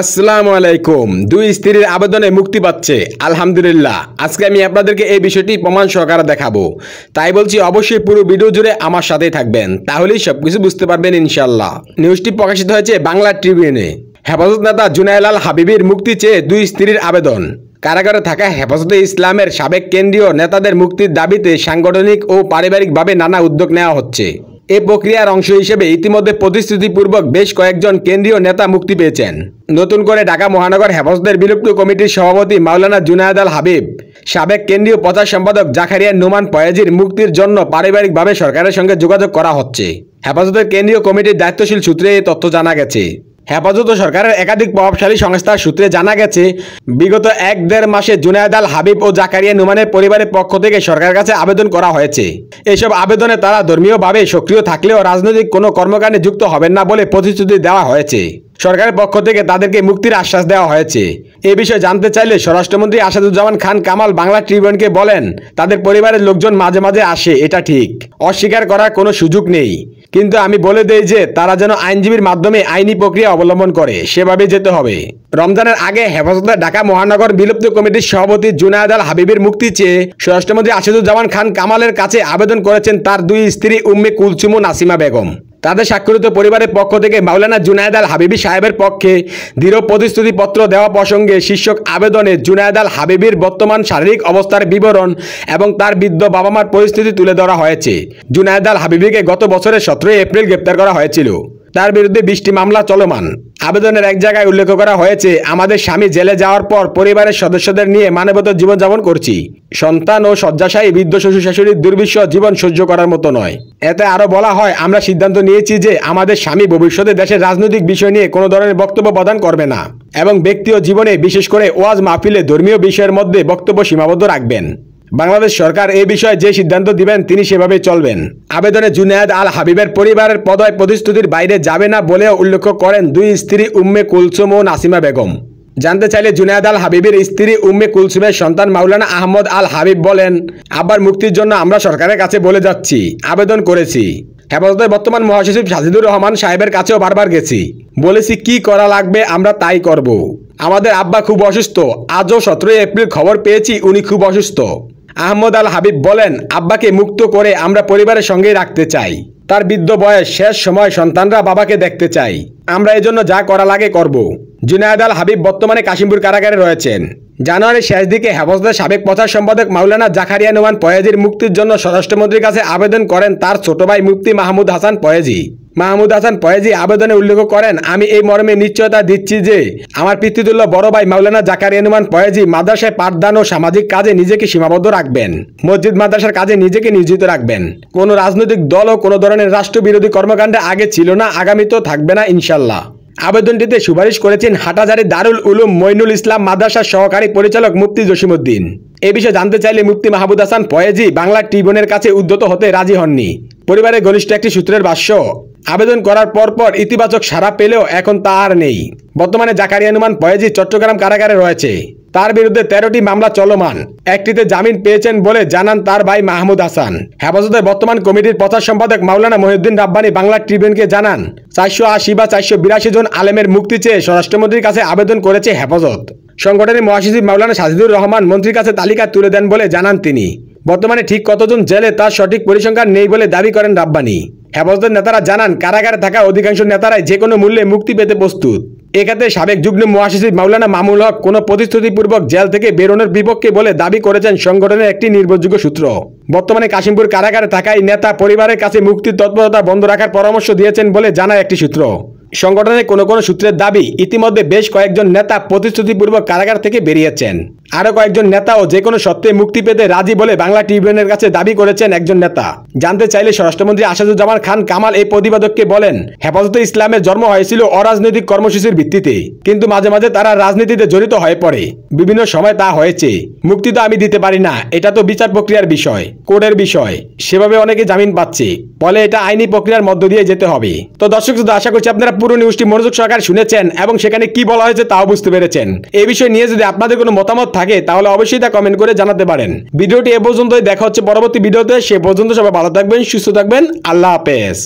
আসসালামু আলাইকুম দুই স্ত্রীর আবেদনে মুক্তি পাচ্ছে আলহামদুলিল্লাহ আজকে আমি আপনাদেরকে এই বিষয়টি প্রমাণ সহকারে দেখাবো তাই বলছি অবশ্যই পুরো ভিডিও জুড়ে আমার সাথেই থাকবেন তাহলেই সব কিছু বুঝতে পারবেন ইনশাল্লাহ নিউজটি প্রকাশিত হয়েছে বাংলা ট্রিবিউনে হেফাজত নেতা জুনায়লাল হাবিবির মুক্তি চেয়ে দুই স্ত্রীর আবেদন কারাগারে থাকা হেফাজতে ইসলামের সাবেক কেন্দ্রীয় নেতাদের মুক্তির দাবিতে সাংগঠনিক ও পারিবারিকভাবে নানা উদ্যোগ নেওয়া হচ্ছে এ প্রক্রিয়ার অংশ হিসেবে ইতিমধ্যে প্রতিশ্রুতিপূর্বক বেশ কয়েকজন কেন্দ্রীয় নেতা মুক্তি পেয়েছেন নতুন করে ঢাকা মহানগর হেফাজতের বিলুপ্ত কমিটির সভাপতি মাওলানা জুনায়দ আল হাবিব সাবেক কেন্দ্রীয় প্রচার সম্পাদক জাখারিয়া নোমান পয়াজির মুক্তির জন্য পারিবারিকভাবে সরকারের সঙ্গে যোগাযোগ করা হচ্ছে হেফাজতের কেন্দ্রীয় কমিটির দায়িত্বশীল সূত্রে এই তথ্য জানা গেছে হেফাজত সরকারের একাধিক প্রভাবশালী সংস্থার সূত্রে জানা গেছে বিগত এক দেড় মাসে জুনায়দ আল হাবিব ও জাকারিয়া নুমানের পরিবারের পক্ষ থেকে সরকারের কাছে আবেদন করা হয়েছে এসব আবেদনে তারা ধর্মীয়ভাবে সক্রিয় থাকলেও রাজনৈতিক কোনো কর্মকাণ্ডে যুক্ত হবেন না বলে প্রতিশ্রুতি দেওয়া হয়েছে সরকারের পক্ষ থেকে তাদেরকে মুক্তির আশ্বাস দেওয়া হয়েছে এ বিষয়ে জানতে চাইলে স্বরাষ্ট্রমন্ত্রী আসাদুজ্জামান খান কামাল বাংলা ট্রিবিউনকে বলেন তাদের পরিবারের লোকজন মাঝে মাঝে আসে এটা ঠিক অস্বীকার করার কোনো সুযোগ নেই কিন্তু আমি বলে দেই যে তারা যেন আইনজীবীর মাধ্যমে আইনি প্রক্রিয়া অবলম্বন করে সেভাবে যেতে হবে রমজানের আগে হেফাজতে ঢাকা মহানগর বিলুপ্ত কমিটির সভাপতি জুনায়দ আল হাবিবের মুক্তি চেয়ে স্বরাষ্ট্রমন্ত্রী আসাদুজ্জামান খান কামালের কাছে আবেদন করেছেন তার দুই স্ত্রী উম্মে কুলচুমু নাসিমা বেগম তাদের স্বাক্ষরিত পরিবারের পক্ষ থেকে মাওলানা জুনায়দ আল হাবিবি সাহেবের পক্ষে দৃঢ় প্রতিশ্রুতিপত্র দেওয়া প্রসঙ্গে শীর্ষক আবেদনে জুনায়দ আল হাবিবির বর্তমান শারীরিক অবস্থার বিবরণ এবং তার বৃদ্ধ বাবা মার পরিস্থিতি তুলে ধরা হয়েছে জুনায়দ আল হাবিবিকে গত বছরের সতেরোই এপ্রিল গ্রেপ্তার করা হয়েছিল তার বিরুদ্ধে বিশটি মামলা চলমান আবেদনের এক জায়গায় উল্লেখ করা হয়েছে আমাদের স্বামী জেলে যাওয়ার পর পরিবারের সদস্যদের নিয়ে মানবত জীবনযাপন করছি সন্তান ও শয্যাশায়ী বৃদ্ধ শ্বশুর শাশুড়ির দুর্বিশ্ব জীবন সহ্য করার মতো নয় এতে আরও বলা হয় আমরা সিদ্ধান্ত নিয়েছি যে আমাদের স্বামী ভবিষ্যতে দেশের রাজনৈতিক বিষয় নিয়ে কোনো ধরনের বক্তব্য প্রদান করবে না এবং ব্যক্তি ও জীবনে বিশেষ করে ওয়াজ মাহফিলে ধর্মীয় বিষয়ের মধ্যে বক্তব্য সীমাবদ্ধ রাখবেন বাংলাদেশ সরকার এ বিষয়ে যে সিদ্ধান্ত দিবেন তিনি সেভাবে চলবেন আবেদনে জুনায়দ আল হাবিবের পরিবারের পদয় প্রতিশ্রুতির বাইরে যাবে না বলেও উল্লেখ করেন দুই স্ত্রী উম্মে কুলসুম ও নাসিমা বেগম জানতে চাইলে জুনায়দ আল হাবিবের স্ত্রী উম্মে কুলসুমের সন্তান মাওলানা আহমদ আল হাবিব বলেন আব্বার মুক্তির জন্য আমরা সরকারের কাছে বলে যাচ্ছি আবেদন করেছি হেফাজতে বর্তমান মহাসচিব সাজিদুর রহমান সাহেবের কাছেও বারবার গেছি বলেছি কি করা লাগবে আমরা তাই করব। আমাদের আব্বা খুব অসুস্থ আজও সতেরোই এপ্রিল খবর পেয়েছি উনি খুব অসুস্থ আহমদ আল হাবিব বলেন আব্বাকে মুক্ত করে আমরা পরিবারের সঙ্গেই রাখতে চাই তার বৃদ্ধ বয়স শেষ সময় সন্তানরা বাবাকে দেখতে চাই আমরা এজন্য যা করা লাগে করব জুনায়দ আল হাবিব বর্তমানে কাশিমপুর কারাগারে রয়েছেন জানুয়ারির শেষ দিকে হেফাজতের সাবেক প্রচার সম্পাদক মাওলানা জাখারিয়া নোমান পয়েজির মুক্তির জন্য স্বরাষ্ট্রমন্ত্রীর কাছে আবেদন করেন তার ছোট ভাই মুফতি মাহমুদ হাসান পয়েজি মাহমুদ হাসান পয়েজি আবেদনে উল্লেখ করেন আমি এই মর্মে নিশ্চয়তা দিচ্ছি যে আমার পিতৃতুল্য বড় ভাই মাওলানা জাকারিয়া নোমান পয়েজি মাদ্রাসায় পাঠদান ও সামাজিক কাজে নিজেকে সীমাবদ্ধ রাখবেন মসজিদ মাদ্রাসার কাজে নিজেকে নিয়োজিত রাখবেন কোনো রাজনৈতিক দল ও কোনো ধরনের রাষ্ট্রবিরোধী কর্মকাণ্ডে আগে ছিল না আগামীতেও থাকবে না ইনশাল্লাহ আবেদনটিতে সুপারিশ করেছেন হাটাজারে দারুল উলুম মইনুল ইসলাম মাদ্রাসার সহকারী পরিচালক মুফতি জসিমুদ্দিন এ বিষয়ে জানতে চাইলে মুফতি মাহবুদ হাসান ফয়েজি বাংলা ট্রিবিউনের কাছে উদ্যত হতে রাজি হননি পরিবারের ঘনিষ্ঠ একটি সূত্রের ভাষ্য আবেদন করার পরপর ইতিবাচক সাড়া পেলেও এখন তা আর নেই বর্তমানে জাকারিয়া নুমান ফয়েজি চট্টগ্রাম কারাগারে রয়েছে তার বিরুদ্ধে তেরোটি মামলা চলমান একটিতে জামিন পেয়েছেন বলে জানান তার ভাই মাহমুদ হাসান হেফাজতের বর্তমান কমিটির প্রচার সম্পাদক মাওলানা মহিউদ্দিন রাব্বানি বাংলা ট্রিবিউনকে জানান চারশো আশি বা চারশো বিরাশি জন আলেমের মুক্তি চেয়ে স্বরাষ্ট্রমন্ত্রীর কাছে আবেদন করেছে হেফাজত সংগঠনের মহাসচিব মাওলানা সাজিদুর রহমান মন্ত্রীর কাছে তালিকা তুলে দেন বলে জানান তিনি বর্তমানে ঠিক কতজন জেলে তার সঠিক পরিসংখ্যান নেই বলে দাবি করেন রাব্বানি হেফাজতের নেতারা জানান কারাগারে থাকা অধিকাংশ নেতারাই যে কোনো মূল্যে মুক্তি পেতে প্রস্তুত এখাতে সাবেক যুগ্ম মহাসচিব মাওলানা মামুল হক কোনো প্রতিশ্রুতিপূর্বক জেল থেকে বেরোনোর বিপক্ষে বলে দাবি করেছেন সংগঠনের একটি নির্ভরযোগ্য সূত্র বর্তমানে কাশিমপুর কারাগারে থাকায় নেতা পরিবারের কাছে মুক্তির তৎপরতা বন্ধ রাখার পরামর্শ দিয়েছেন বলে জানায় একটি সূত্র সংগঠনের কোনো কোনো সূত্রের দাবি ইতিমধ্যে বেশ কয়েকজন নেতা প্রতিশ্রুতিপূর্বক কারাগার থেকে বেরিয়েছেন আরও কয়েকজন ও যে কোনো সত্ত্বে মুক্তি পেতে রাজি বলে বাংলা ট্রিবিউনের কাছে দাবি করেছেন একজন নেতা জানতে চাইলে স্বরাষ্ট্রমন্ত্রী আসাদুজ্জামান খান কামাল এই প্রতিবাদককে বলেন হেফাজতে ইসলামের জন্ম হয়েছিল অরাজনৈতিক কর্মসূচির ভিত্তিতে কিন্তু মাঝে মাঝে তারা রাজনীতিতে জড়িত হয়ে পড়ে বিভিন্ন সময় তা হয়েছে মুক্তি তো আমি দিতে পারি না এটা তো বিচার প্রক্রিয়ার বিষয় কোর্টের বিষয় সেভাবে অনেকে জামিন পাচ্ছে বলে এটা আইনি প্রক্রিয়ার মধ্য দিয়ে যেতে হবে তো দর্শক শুধু আশা করছি আপনারা পুরো নিউজটি মনোযোগ সরকার শুনেছেন এবং সেখানে কি বলা হয়েছে তাও বুঝতে পেরেছেন এই বিষয় নিয়ে যদি আপনাদের কোনো মতামত থাকে তাহলে অবশ্যই তা কমেন্ট করে জানাতে পারেন ভিডিওটি এ পর্যন্তই দেখা হচ্ছে পরবর্তী ভিডিওতে সে পর্যন্ত সবাই ভালো থাকবেন সুস্থ থাকবেন আল্লাহ হাফেজ